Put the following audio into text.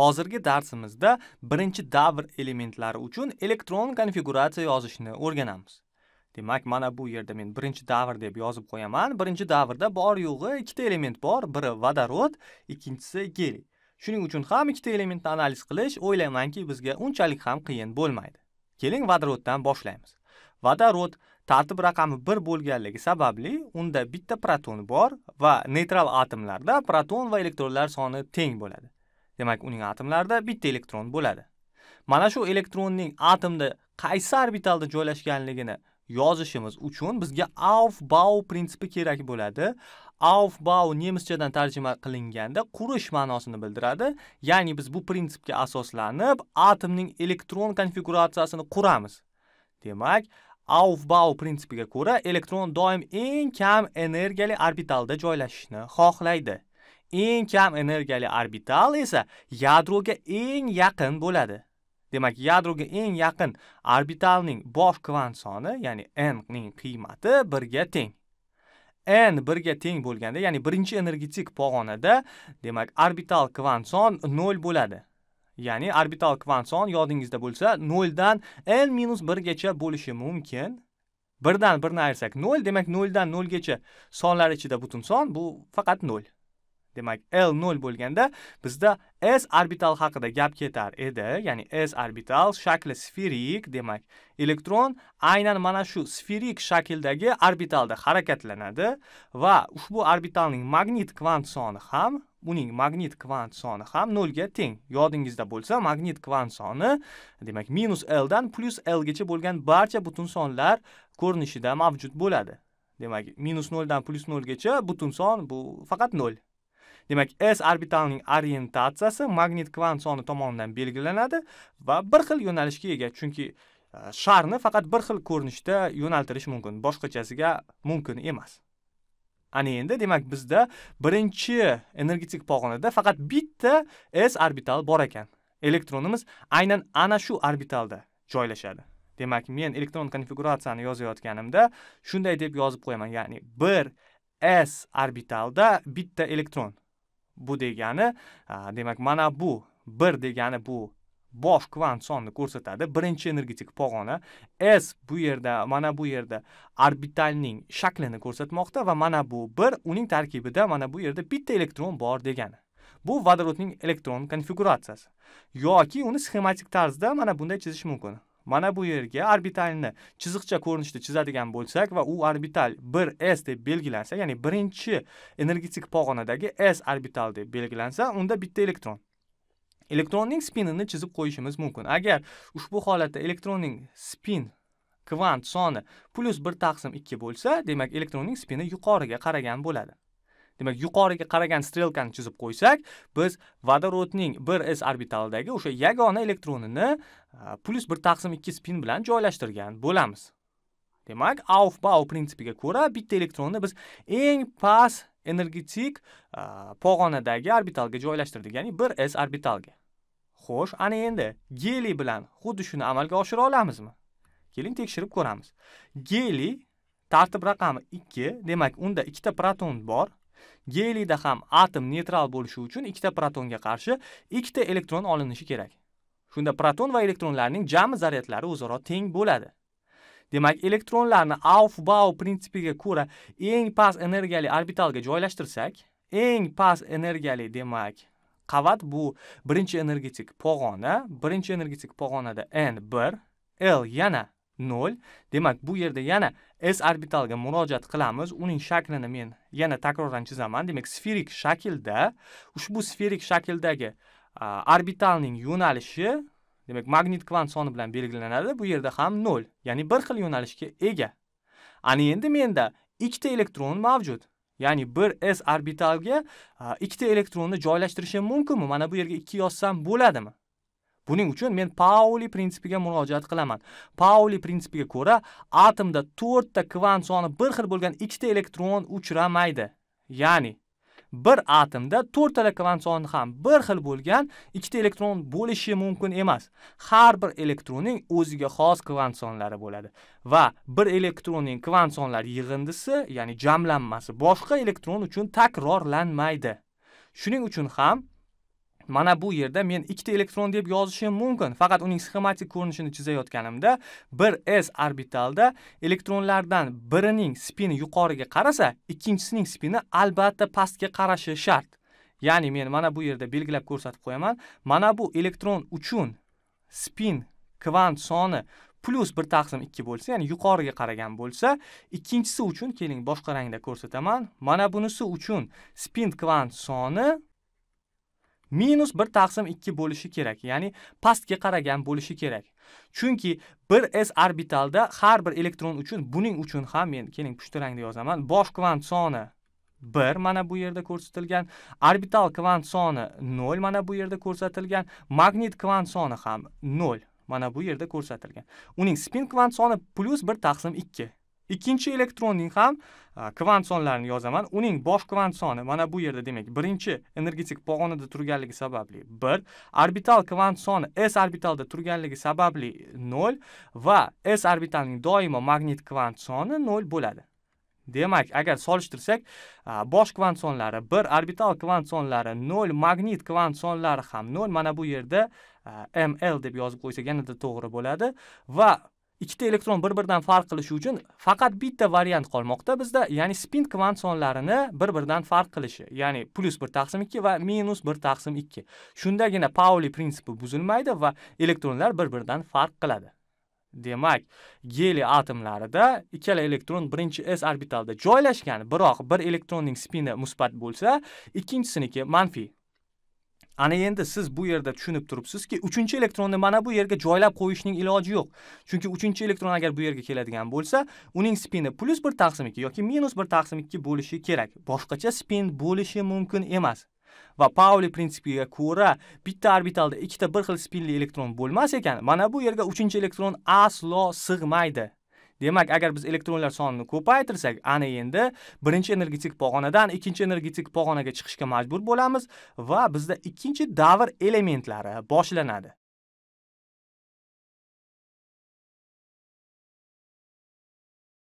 Hozirgi darsimizda birinchi davr elementlari uchun elektron konfiguratsiya yozishni o'rganamiz. Demak, mana bu yerda men birinchi davr deb yozib qo'yaman. Birinchi davrda bor yo'g'i ikkita element bor, biri vodorod, ikkinchisi geliy. Shuning uchun ham ikkita elementni analiz qilish o'ylaymanki, bizga unchalik ham qiyin bo'lmaydi. Keling, vodoroddan boshlaymiz. Vodorod tartib raqami 1 bo'lganligi sababli unda bitta proton bor va neytral atomlarda proton va elektronlar soni teng bo'ladi. demak uning atomlarida bitta elektron bo'ladi mana shu elektronning atomda qaysi orbitalda joylashganligini yozishimiz uchun bizga aufbau prinsipi kerak bo'ladi aufbau nemischadan tarjima qilinganda qurish ma'nosini bildiradi ya'ni biz bu prinsipga asoslanib atomning elektron konfiguratsiyasini quramiz demak aufbau prinsipiga ko'ra elektron doim eng kam energiyali orbitalda joylashishni xohlaydi eng kam energiyali orbital esa yadroga eng yaqin bo'ladi demak yadroga eng yaqin orbitalning bosh kvant soni ya'ni n ning qiymati 1 ga teng n 1 ga teng bo'lganda ya'ni birinchi energetik pog'onada demak orbital kvant son 0 bo'ladi ya'ni orbital kvant son yodingizda bo'lsa 0 dan n minus 1 gacha bo'lishi mumkin 1 dan 1 ni ayirsak 0 demak 0 dan 0 gacha sonlar ichida butun son bu faqat 0. demak l 0 bo'lganda bizda s orbital haqida gap ketar edi ya'ni s orbital shakli sferik demak elektron aynan mana shu sferik shakldagi orbitalda harakatlanadi va ushbu orbitalning magnit kvant soni ham uning magnit kvant soni ham 0 ga teng yodingizda bo'lsa magnit kvant soni demak minus l dan plus l gacha bo'lgan barcha butun sonlar ko'rinishida mavjud bo'ladi demak minus 0 dan plus 0 gacha butun son bu faqat 0 Demak, s orbitalning orientatsiyasi magnit kvant soni tomonidan belgilanadi va bir xil yo'nalishga ega, chunki e, sharni faqat bir xil ko'rinishda yo'naltirish mumkin, boshqachasiga mumkin emas. Ana endi demak bizda birinchi energetik pog'onada faqat bitta s orbital bor ekan. Elektronimiz aynan ana shu orbitalda joylashadi. Demak, men elektron konfiguratsiyani yozayotganimda shunday deb yozib qo'yaman, ya'ni 1 s orbitalda bitta elektron bu degani demak mana bu bir degani bu bosh kvant sonni ko'rsatadi birinchi energetik pog'ona s bu yerda mana bu yerda orbitalning shaklini ko'rsatmoqda va mana bu bir uning tarkibida mana bu yerda bitta elektron bor degani bu vodorodning elektron konfiguratsiyasi yoki uni sxematik tarzda mana bunday chizish mumkin mana bu yerga orbitalni chiziqcha ko'rinishda chizadigan bo'lsak va u orbital 1s deb belgilansa ya'ni birinchi energetik pog'onadagi s orbital deb belgilansa unda bitta elektron elektronning spinini chizib qo'yishimiz mumkin agar ushbu holatda elektronning spin kvant soni plyus bir taqsim ikki bo'lsa demak elektronning spini yuqoriga qaragan bo'ladi demak yuqoriga qaragan strelkani chizib qo'ysak biz vodorodning bir s orbitalidagi o'sha yagona elektronini e, plyus bir taqsim ikki spin bilan joylashtirgan bo'lamiz demak auf bau prinsipiga ko'ra bitta elektronni biz eng past energetik e, pog'onadagi orbitalga joylashtirdik ya'ni bir s orbitalga xo'sh ana endi geliy bilan xuddi shuni amalga oshira olamizmi keling tekshirib ko'ramiz geliy tartib raqami 2 demak unda ikkita proton bor Geliyda ham atom neytral bo'lishi uchun ikkita protonga qarshi ikkita elektron olinishi kerak. Shunda proton va elektronlarning jami zaryadlari o'zaro teng bo'ladi. Demak, elektronlarni Aufbau prinsipiga ko'ra eng past energiyali orbitalga joylashtirsak, eng past energiyali demak, qavat bu birinchi energetik pog'ona, birinchi energetik pog'onada N1, L yana 0. Demak, bu yerda yana s orbitalga murojaat qilamiz. Uning shaklini men yana takroran chizaman. Demak, sferik shaklda ushbu sferik shakldagi orbitalning yo'nalishi demak magnit kvant soni bilan belgilanadi. Bu yerda ham 0, ya'ni bir xil yo'nalishga ega. Ani endi menda ikkita elektron mavjud. Ya'ni bir s orbitalga ikkita elektronni joylashtirishim mumkinmi? Mana bu yerga 2 yozsam bo'ladimi? Buning uchun men Pauli prinsipiga murojaat qilaman. Pauli prinsipiga ko'ra, atomda to'rtta kvant soni bir xil bo'lgan ikkita elektron uchramaydi. Ya'ni bir atomda to'rttala kvant soni ham bir xil bo'lgan ikkita elektron bo'lishi mumkin emas. Har bir elektronning o'ziga xos kvant sonlari bo'ladi va bir elektronning kvant sonlari yig'indisi, ya'ni jamlanmasi boshqa elektron uchun takrorlanmaydi. Shuning uchun ham mana bu yerda men ikkita elektron deb yozishim mumkin faqat uning sxematik ko'rinishini chizayotganimda bir s orbitalda elektronlardan birining spini yuqoriga qarasa ikkinchisining spini albatta pastga qarashi shart ya'ni men mana bu yerda belgilab ko'rsatib qo'yaman mana bu elektron uchun spin kvant soni plyus bir taqsim ikki bo'lsa ya'ni yuqoriga qaragan bo'lsa ikkinchisi uchun keling boshqa rangda ko'rsataman mana bunisi uchun spin kvant soni minus 1 taqsim 2 bo'lishi kerak ya'ni pastga qaragan bo'lishi kerak chunki 1s orbitalda har bir elektron uchun buning uchun ham men keling pushti rangda yozaman bosh kvant soni 1 mana bu yerda ko'rsatilgan orbital kvant soni 0 mana bu yerda ko'rsatilgan magnit kvant soni ham 0 mana bu yerda ko'rsatilgan uning spin kvant soni plus 1 taqsim 2 ikkinchi elektronning ham kvant sonlarini yozaman uning bosh kvant soni mana bu yerda demak birinchi energetik pog'onada turganligi sababli bir orbital kvant soni s orbitalda turganligi sababli nol va s orbitalning doimo magnit kvant soni nol bo'ladi demak agar solishtirsak bosh kvant sonlari bir orbital kvant sonlari nol magnit kvant sonlari ham nol mana bu yerda ml deb yozib qo'ysak yanada to'g'ri bo'ladi va ikkita elektron bir biridan farq qilishi uchun faqat bitta variant qolmoqda bizda ya'ni spin kvant sonlarini bir biridan farq qilishi ya'ni plyus bir taqsim ikki va minus bir taqsim ikki shundagina pauli prinsipi buzilmaydi va elektronlar bir biridan farq qiladi demak geli atomlarida ikkala elektron birinchi s orbitalda joylashgan biroq bir elektronning spini musbat bo'lsa ikkinchisiniki manfiy ana endi siz bu yerda tushunib turibsizki uchinchi elektronni mana bu yerga joylab qo'yishning iloji yo'q chunki uchinchi elektron agar bu yerga keladigan bo'lsa uning spini plyus bir taqsim ikki yoki minus bir taqsim ikki bo'lishi kerak boshqacha spin bo'lishi mumkin emas va Pauli prinsipiga ko'ra bitta orbitalda ikkita bir xil spinli elektron bo'lmas ekan mana bu yerga uchinchi elektron aslo sig'maydi demak agar biz elektronlar sonini ko'paytirsak ana endi birinchi energetik pog'onadan ikkinchi energetik pog'onaga chiqishga majbur bo'lamiz va bizda ikkinchi davr elementlari boshlanadi